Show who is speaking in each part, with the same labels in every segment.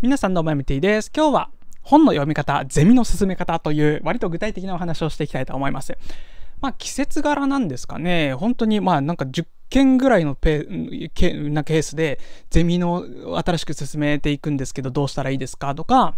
Speaker 1: 皆さんどうも MT です。今日は本の読み方、ゼミの進め方という割と具体的なお話をしていきたいと思います。まあ季節柄なんですかね。本当にまあなんか10件ぐらいのペなケースでゼミの新しく進めていくんですけどどうしたらいいですかとか、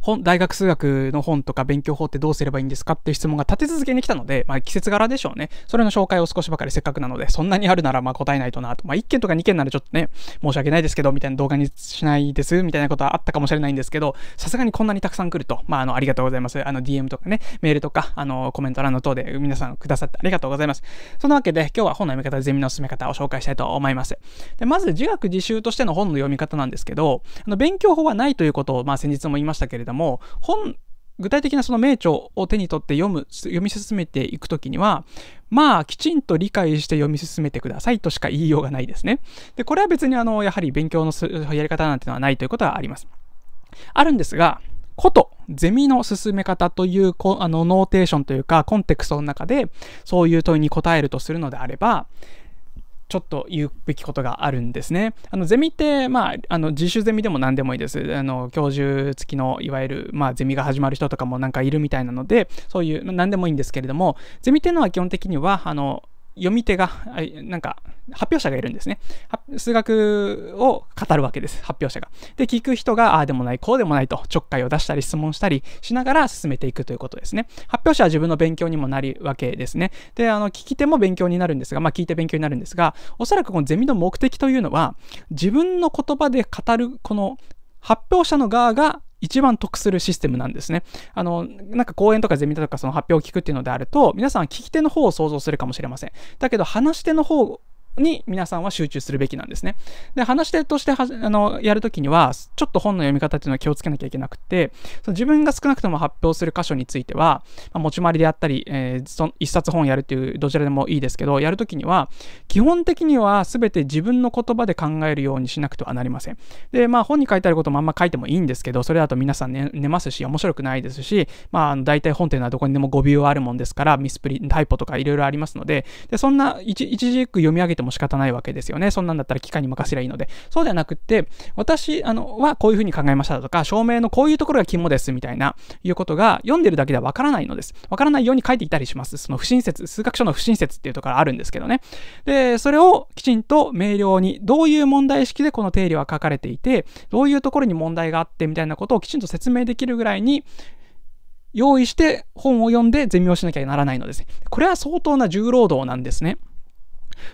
Speaker 1: 本、大学数学の本とか勉強法ってどうすればいいんですかっていう質問が立て続けに来たので、まあ季節柄でしょうね。それの紹介を少しばかりせっかくなので、そんなにあるならまあ答えないとなと。まあ1件とか2件ならちょっとね、申し訳ないですけど、みたいな動画にしないです、みたいなことはあったかもしれないんですけど、さすがにこんなにたくさん来ると、まああの、ありがとうございます。あの、DM とかね、メールとか、あの、コメント欄の等で皆さんくださってありがとうございます。そんなわけで、今日は本の読み方、ゼミの進め方を紹介したいと思います。で、まず自学自習としての本の読み方なんですけど、あの、勉強法はないということを、まあ先日も言いましたたけれども、本、具体的なその名著を手に取って読む、読み進めていくときには、まあ、きちんと理解して読み進めてくださいとしか言いようがないですね。で、これは別にあの、やはり勉強のやり方なんてのはないということはあります。あるんですが、こと、ゼミの進め方という、あの、ノーテーションというか、コンテクストの中で、そういう問いに答えるとするのであれば、ちょっと言うべきことがあるんですね。あの、ゼミって、まあ、あの、自主ゼミでも何でもいいです。あの、教授付きの、いわゆる、まあ、ゼミが始まる人とかもなんかいるみたいなので、そういう、何でもいいんですけれども、ゼミっていうのは基本的には、あの、読み手が、なんか、発表者がいるんですね。数学を語るわけです。発表者が。で、聞く人が、ああでもない、こうでもないと、ちょっかいを出したり質問したりしながら進めていくということですね。発表者は自分の勉強にもなるわけですね。で、あの、聞き手も勉強になるんですが、まあ、聞いて勉強になるんですが、おそらくこのゼミの目的というのは、自分の言葉で語る、この発表者の側が一番得するシステムなんですね。あの、なんか講演とかゼミとかその発表を聞くっていうのであると、皆さん聞き手の方を想像するかもしれません。だけど、話し手の方に皆さんは集中するべきなんですね。で、話し手としてはあのやるときには、ちょっと本の読み方っていうのは気をつけなきゃいけなくて、その自分が少なくとも発表する箇所については、まあ、持ち回りであったり、えー、その一冊本やるっていうどちらでもいいですけど、やるときには、基本的には全て自分の言葉で考えるようにしなくてはなりません。で、まあ本に書いてあることもあんま書いてもいいんですけど、それだと皆さん、ね、寝ますし、面白くないですし、まあ大体本っていうのはどこにでも語尾はあるもんですから、ミスプリ、タイポとかいろいろありますので、で、そんな一字一句読み上げてもも仕方ないわけですよね。そんなんだったら機械に任せりゃいいので。そうではなくって、私あのはこういうふうに考えましたとか、証明のこういうところが肝ですみたいな、いうことが読んでるだけではわからないのです。わからないように書いていたりします。その不親切、数学書の不親切っていうところがあるんですけどね。で、それをきちんと明瞭に、どういう問題意識でこの定理は書かれていて、どういうところに問題があってみたいなことをきちんと説明できるぐらいに、用意して本を読んで全ミをしなきゃならないのです。これは相当な重労働なんですね。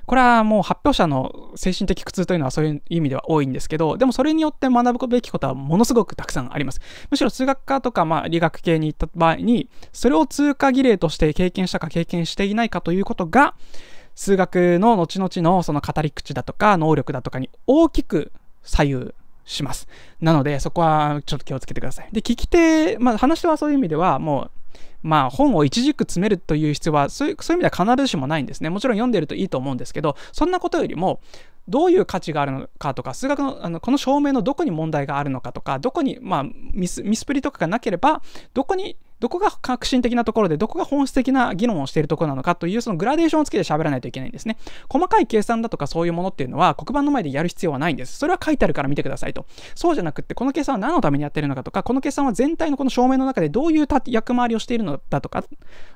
Speaker 1: これはもう発表者の精神的苦痛というのはそういう意味では多いんですけど、でもそれによって学ぶべきことはものすごくたくさんあります。むしろ数学科とか、まあ、理学系に行った場合に、それを通過儀礼として経験したか経験していないかということが、数学の後々のその語り口だとか能力だとかに大きく左右します。なので、そこはちょっと気をつけてください。で、聞き手、まあ、話はそういう意味では、もう、まあ、本を一軸詰めるという必要はそういう意味では必ずしもないんですね。もちろん読んでるといいと思うんですけど、そんなことよりも、どういう価値があるのかとか、数学のあのこの証明のどこに問題があるのかとか、どこに、まあミス、ミスプリとかがなければ、どこにどこが革新的なところで、どこが本質的な議論をしているところなのかという、そのグラデーションをつけて喋らないといけないんですね。細かい計算だとかそういうものっていうのは、黒板の前でやる必要はないんです。それは書いてあるから見てくださいと。そうじゃなくって、この計算は何のためにやってるのかとか、この計算は全体のこの証明の中でどういう役回りをしているのだとか、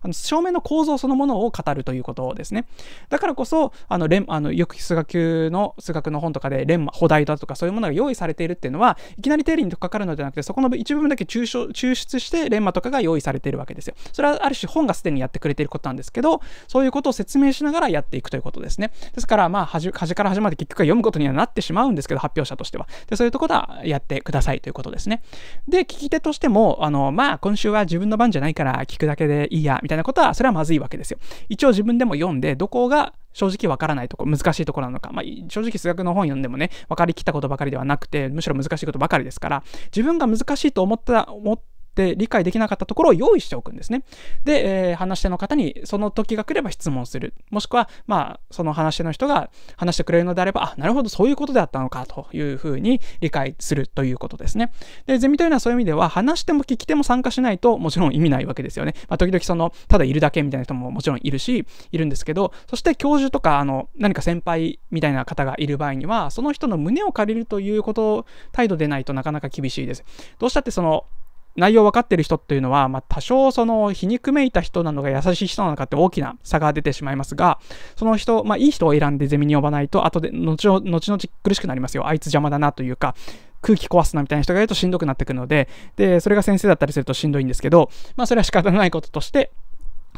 Speaker 1: あの証明の構造そのものを語るということですね。だからこそ、あの、レあのよく数学級の数学の本とかで、レンマ、補題だとかそういうものが用意されているっていうのは、いきなり定理にかかるのではなくて、そこの一部分だけ抽出して、レンマとかが用意用意されているわけですよ。それはある種本がすでにやってくれていることなんですけど、そういうことを説明しながらやっていくということですね。ですから、まあ端、から端まで結局は読むことにはなってしまうんですけど、発表者としては。で、そういうところはやってくださいということですね。で、聞き手としても、あの、まあ、今週は自分の番じゃないから聞くだけでいいや、みたいなことは、それはまずいわけですよ。一応自分でも読んで、どこが正直わからないとこ、難しいところなのか。まあ、正直数学の本読んでもね、分かりきったことばかりではなくて、むしろ難しいことばかりですから、自分が難しいと思った、思ったで理解できなかったところを用意しておくんですね。で、えー、話し手の方にその時が来れば質問する。もしくは、まあ、その話し手の人が話してくれるのであれば、あ、なるほど、そういうことであったのかというふうに理解するということですね。で、ゼミというのはそういう意味では、話しても聞き手も参加しないともちろん意味ないわけですよね。まあ、時々その、ただいるだけみたいな人ももちろんいるし、いるんですけど、そして教授とか、あの、何か先輩みたいな方がいる場合には、その人の胸を借りるということ、態度でないとなかなか厳しいです。どうしたってその、内容分かってる人っていうのは、まあ、多少その皮肉めいた人なのか優しい人なのかって大きな差が出てしまいますが、その人、まあ、いい人を選んでゼミに呼ばないと、後で後、後々苦しくなりますよ。あいつ邪魔だなというか、空気壊すなみたいな人がいるとしんどくなってくるので、で、それが先生だったりするとしんどいんですけど、まあ、それは仕方ないこととして、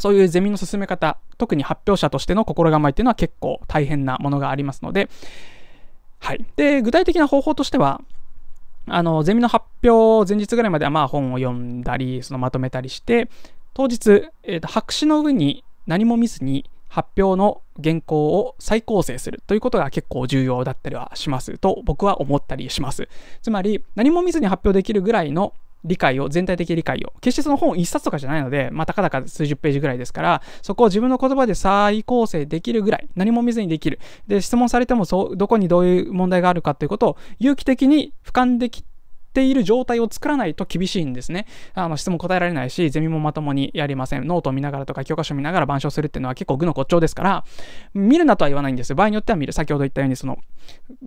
Speaker 1: そういうゼミの進め方、特に発表者としての心構えっていうのは結構大変なものがありますので、はい。で、具体的な方法としては、あの、ゼミの発表前日ぐらいまではまあ本を読んだり、そのまとめたりして、当日、えーと、と白紙の上に何も見ずに発表の原稿を再構成するということが結構重要だったりはしますと僕は思ったりします。つまり何も見ずに発表できるぐらいの理解を、全体的理解を、決してその本1冊とかじゃないので、まあ、たかだか数十ページぐらいですから、そこを自分の言葉で再構成できるぐらい、何も見ずにできる。で、質問されてもそう、どこにどういう問題があるかということを、有機的に俯瞰できている状態を作らないと厳しいんですね。あの、質問答えられないし、ゼミもまともにやりません。ノートを見ながらとか、教科書見ながら板書するっていうのは結構具の骨頂ですから、見るなとは言わないんですよ。場合によっては見る。先ほど言ったように、その、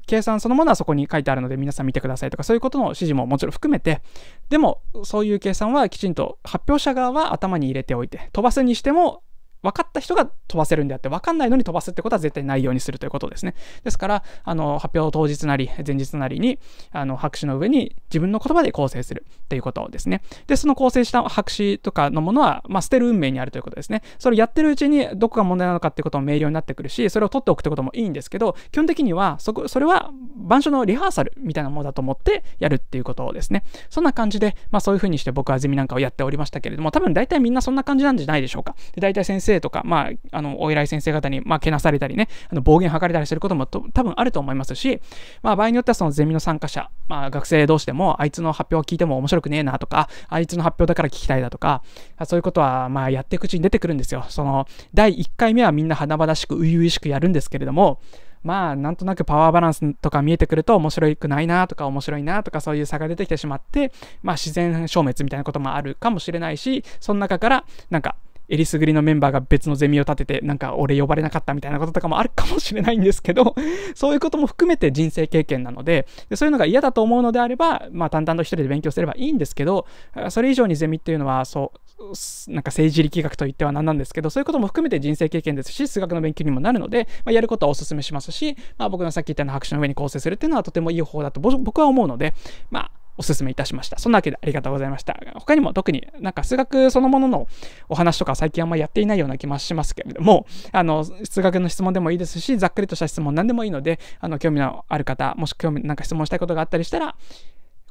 Speaker 1: 計算そのものはそこに書いてあるので、皆さん見てくださいとか、そういうことの指示ももちろん含めて、でも、そういう計算はきちんと発表者側は頭に入れておいて、飛ばすにしても、分かった人が飛ばせるんであって、分かんないのに飛ばすってことは絶対ないようにするということですね。ですから、あの、発表当日なり、前日なりに、あの、白紙の上に自分の言葉で構成するっていうことですね。で、その構成した白紙とかのものは、まあ、捨てる運命にあるということですね。それをやってるうちに、どこが問題なのかっていうことも明瞭になってくるし、それを取っておくってこともいいんですけど、基本的には、そこ、それは、板書のリハーサルみたいなものだと思ってやるっていうことですね。そんな感じで、まあ、そういうふうにして僕はゼミなんかをやっておりましたけれども、多分大体みんなそんな感じなんじゃないでしょうか。で、大体先生生とか、まあ、あの、お偉い先生方に、まあ、けなされたりね、あの暴言吐かれたりすることも多分あると思いますし、まあ、場合によってはそのゼミの参加者、まあ、学生同士でも、あいつの発表を聞いても面白くねえなとか、あいつの発表だから聞きたいだとか、そういうことは、まあ、やっていくうちに出てくるんですよ。その、第1回目はみんな華々しく、初々しくやるんですけれども、まあ、なんとなくパワーバランスとか見えてくると面白くないなとか面白いなとかそういう差が出てきてしまって、まあ自然消滅みたいなこともあるかもしれないし、その中からなんかえりすぐりのメンバーが別のゼミを立てて、なんか俺呼ばれなかったみたいなこととかもあるかもしれないんですけど、そういうことも含めて人生経験なので、でそういうのが嫌だと思うのであれば、まあ淡々と一人で勉強すればいいんですけど、それ以上にゼミっていうのは、そう、なんか政治力学といっては何なんですけど、そういうことも含めて人生経験ですし、数学の勉強にもなるので、まあ、やることはお勧めしますし、まあ僕のさっき言ったような拍手の上に構成するっていうのはとてもいい方だと僕は思うので、まあおすすめいたしました。そんなわけでありがとうございました。他にも特になんか数学そのもののお話とか最近あんまやっていないような気もしますけれども、あの、数学の質問でもいいですし、ざっくりとした質問何でもいいので、あの、興味のある方、もし興味なんか質問したいことがあったりしたら、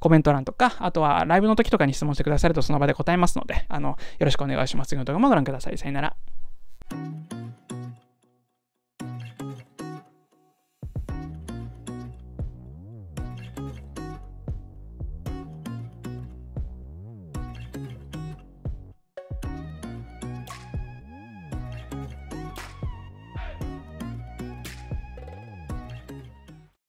Speaker 1: コメント欄とか、あとはライブの時とかに質問してくださるとその場で答えますので、あの、よろしくお願いします。次の動画もご覧ください。さよなら。